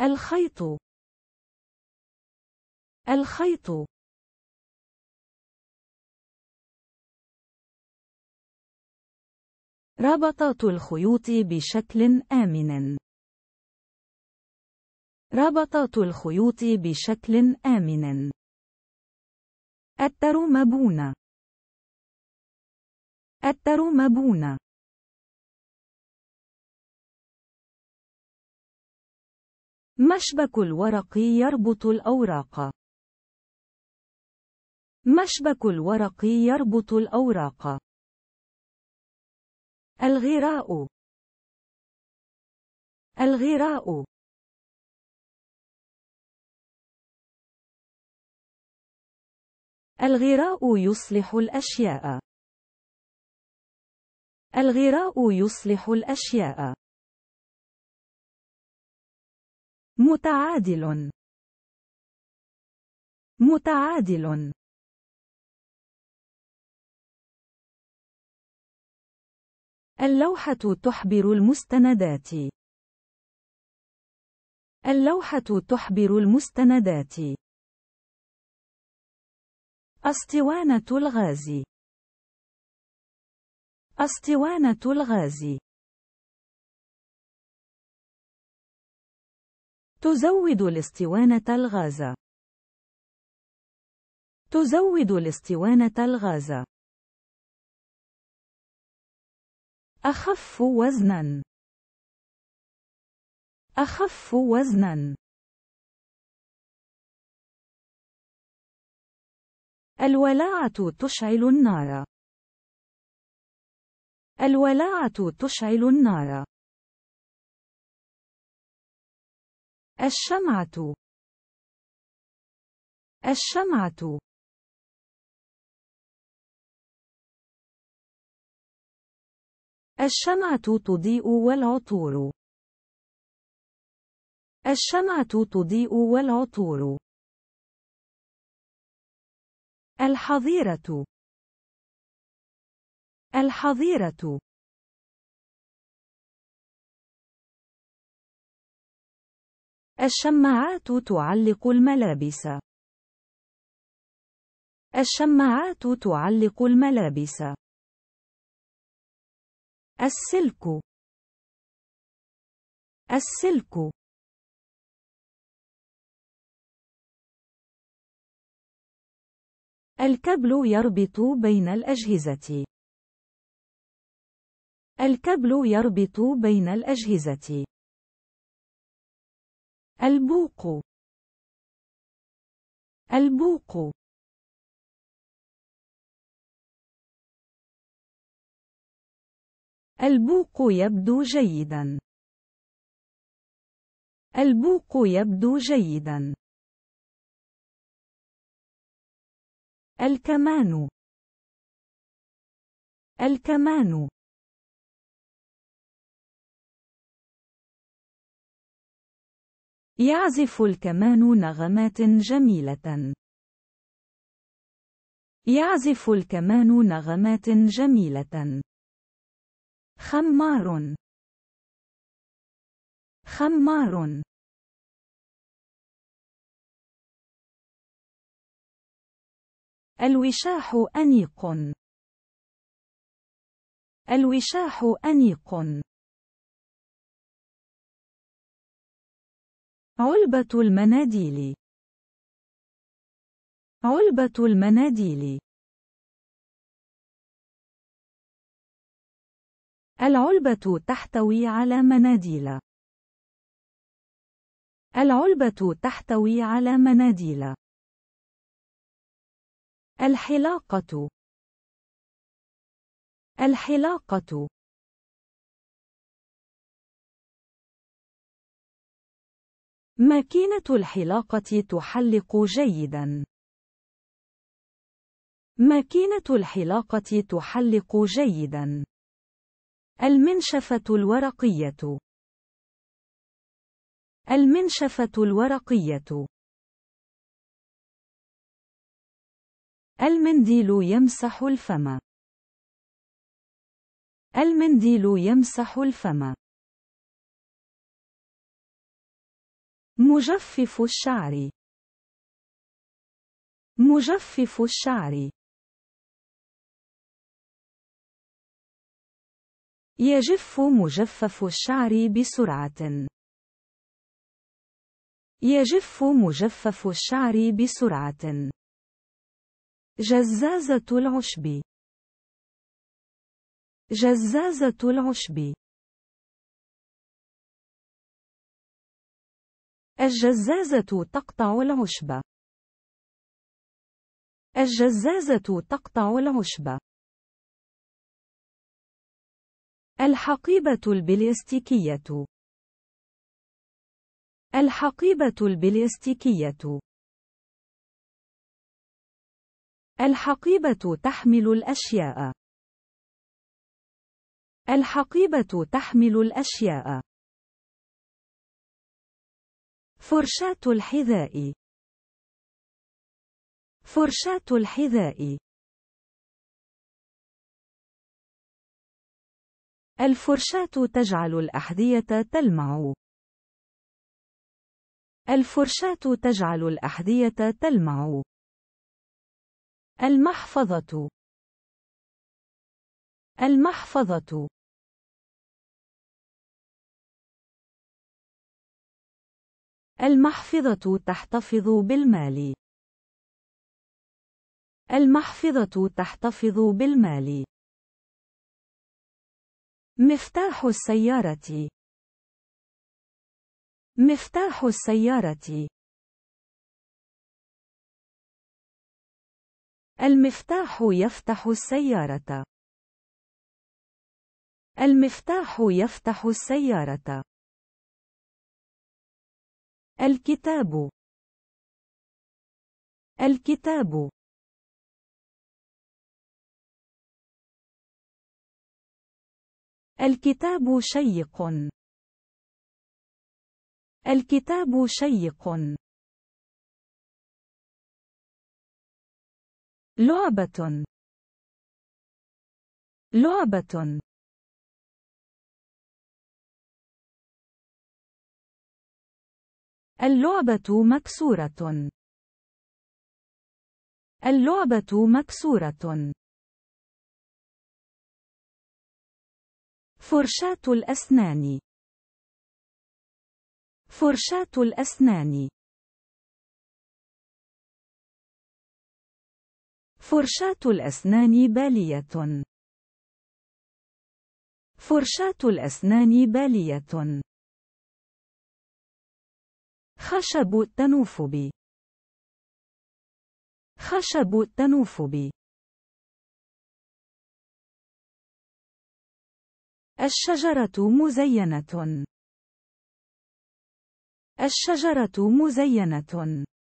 الخيط الخيط ربطة الخيوط بشكل آمن ربطة الخيوط بشكل آمن الترومبونة الترومبونة مشبك الورق يربط الأوراق. مشبك الورق يربط الأوراق. الغراء. الغراء. الغراء يصلح الأشياء. الغراء يصلح الأشياء. متعادل متعادل اللوحة تحبر المستندات اللوحة تحبر المستندات أسطوانة الغاز أسطوانة الغاز تزود الاسطوانة الغازة تزود الاسطوانة الغازة أخف وزناً أخف وزناً الولاعة تشعل النار الولاعة تشعل النار الشمعة الشمعة الشمعة تضيء والعطور الشمعة تضيء والعطور الحظيرة الحظيرة الشماعات تعلق الملابس. الشماعات تعلق الملابس. السلك. السلك. الكبل يربط بين الأجهزة. الكبل يربط بين الأجهزة. البوق البوق البوق يبدو جيدا البوق يبدو جيدا الكمان الكمان يعزف الكمان نغمات جميلة. يعزف الكمان نغمات جميلة. خمار خمار الوشاح أنيق الوشاح أنيق علبة المناديل علبة المناديل العلبة تحتوي على مناديل العلبة تحتوي على مناديل الحلاقة الحلاقة ماكينة الحلاقة تحلق جيدا. ماكينة الحلاقة تحلق جيدا. المنشفة الورقية. المنشفة الورقية. المنديل يمسح الفم. المنديل يمسح الفم. مجفف الشعر مجفف الشعر يجف مجفف الشعر بسرعة يجف مجفف الشعر بسرعة جزازة العشب جزازة العشب الجزازة تقطع العشبة. الجزازة تقطع العشبة. الحقيبة البلاستيكية. الحقيبة البلاستيكية. الحقيبة تحمل الأشياء. الحقيبة تحمل الأشياء. فرشاة الحذاء فرشاة الحذاء الفرشاة تجعل الأحذية تلمع الفرشاة تجعل الأحذية تلمع المحفظة المحفظة المحفظة تحتفظ بالمال. المحفظة تحتفظ بالمال. مفتاح السيارة. مفتاح السيارة. المفتاح يفتح السيارة. المفتاح يفتح السيارة. الكتاب الكتاب الكتاب شيق الكتاب شيق لعبة لعبة اللعبة مكسورة. اللعبة مكسورة. فرشاة الأسنان. فرشاة الأسنان. فرشاة الأسنان بالية. فرشاة الأسنان بالية. خشب التنوفبي خشب التنوفبي الشجرة مزينة الشجرة مزينة